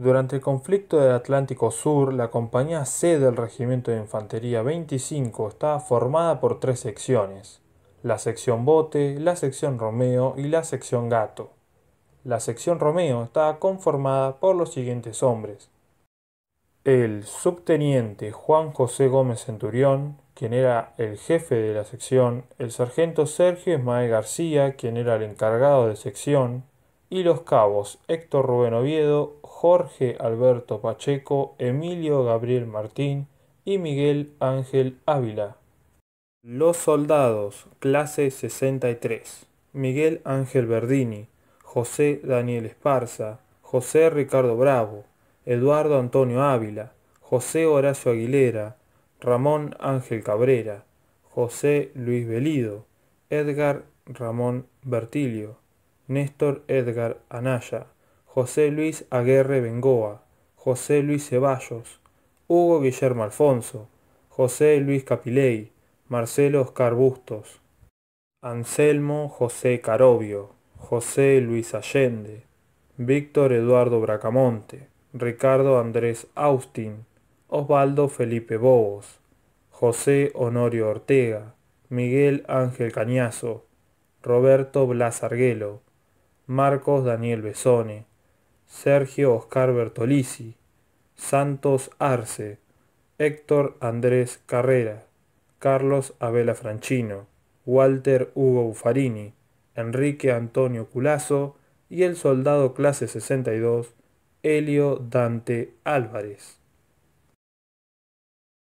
Durante el conflicto del Atlántico Sur, la compañía C del Regimiento de Infantería 25 estaba formada por tres secciones, la sección Bote, la sección Romeo y la sección Gato. La sección Romeo estaba conformada por los siguientes hombres. El subteniente Juan José Gómez Centurión, quien era el jefe de la sección, el sargento Sergio Ismael García, quien era el encargado de sección, y los cabos Héctor Rubén Oviedo, Jorge Alberto Pacheco, Emilio Gabriel Martín y Miguel Ángel Ávila. Los soldados, clase 63. Miguel Ángel Verdini, José Daniel Esparza, José Ricardo Bravo, Eduardo Antonio Ávila, José Horacio Aguilera, Ramón Ángel Cabrera, José Luis Belido, Edgar Ramón Bertilio, Néstor Edgar Anaya, José Luis Aguerre Bengoa, José Luis Ceballos, Hugo Guillermo Alfonso, José Luis Capilei, Marcelo Oscar Bustos, Anselmo José Carobio, José Luis Allende, Víctor Eduardo Bracamonte, Ricardo Andrés Austin, Osvaldo Felipe Bobos, José Honorio Ortega, Miguel Ángel Cañazo, Roberto Blas Arguelo, Marcos Daniel Besone, Sergio Oscar Bertolisi, Santos Arce, Héctor Andrés Carrera, Carlos Abela Franchino, Walter Hugo Ufarini, Enrique Antonio Culazo y el soldado clase 62, Helio Dante Álvarez.